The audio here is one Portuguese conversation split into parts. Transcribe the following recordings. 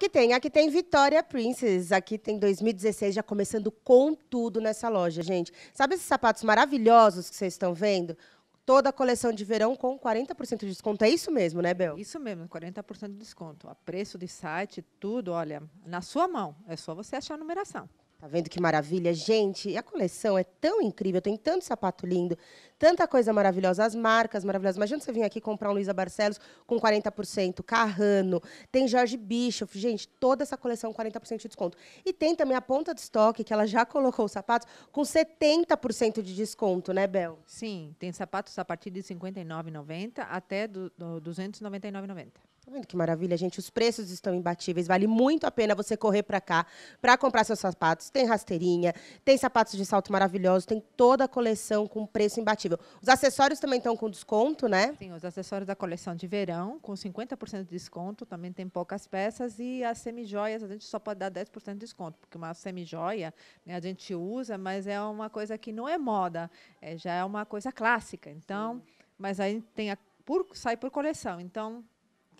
Aqui tem, aqui tem Vitória Princess, aqui tem 2016, já começando com tudo nessa loja, gente. Sabe esses sapatos maravilhosos que vocês estão vendo? Toda a coleção de verão com 40% de desconto. É isso mesmo, né, Bel? Isso mesmo, 40% de desconto. A preço de site, tudo, olha, na sua mão. É só você achar a numeração. Tá vendo que maravilha? Gente, a coleção é tão incrível, tem tanto sapato lindo, tanta coisa maravilhosa, as marcas maravilhosas. Imagina você vir aqui comprar um Luísa Barcelos com 40%, Carrano, tem Jorge Bischoff, gente, toda essa coleção com 40% de desconto. E tem também a ponta de estoque, que ela já colocou os sapatos com 70% de desconto, né, Bel? Sim, tem sapatos a partir de R$ 59,90 até R$ 299,90. Tá vendo que maravilha, gente? Os preços estão imbatíveis. Vale muito a pena você correr para cá para comprar seus sapatos. Tem rasteirinha, tem sapatos de salto maravilhosos, tem toda a coleção com preço imbatível. Os acessórios também estão com desconto, né? Sim, os acessórios da coleção de verão, com 50% de desconto. Também tem poucas peças. E as semijoias, a gente só pode dar 10% de desconto, porque uma semijoia né, a gente usa, mas é uma coisa que não é moda, é, já é uma coisa clássica. Então, Sim. mas aí tem a, por, sai por coleção. Então,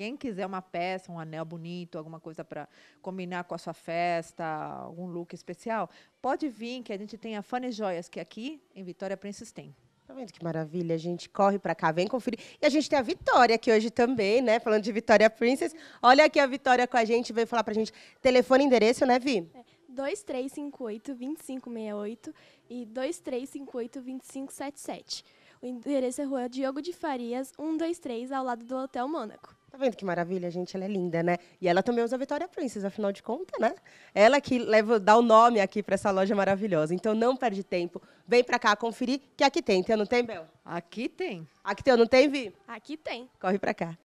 quem quiser uma peça, um anel bonito, alguma coisa para combinar com a sua festa, algum look especial, pode vir que a gente tem a Fane Joias, que é aqui em Vitória Princess tem. Tá vendo que maravilha? A gente corre para cá, vem conferir. E a gente tem a Vitória aqui hoje também, né? Falando de Vitória Princess. Olha aqui a Vitória com a gente, veio falar para a gente. Telefone e endereço, né, Vi? É. 2358-2568 e 2358-2577. O endereço é Rua Diogo de Farias, 123, ao lado do Hotel Mônaco vendo que maravilha, gente? Ela é linda, né? E ela também usa a Vitória Princess, afinal de contas, né? Ela que leva, dá o nome aqui para essa loja maravilhosa. Então não perde tempo. Vem para cá conferir que aqui tem. Tem ou não tem, Bel? Aqui tem. Aqui tem ou não tem, Vi? Aqui tem. Corre para cá.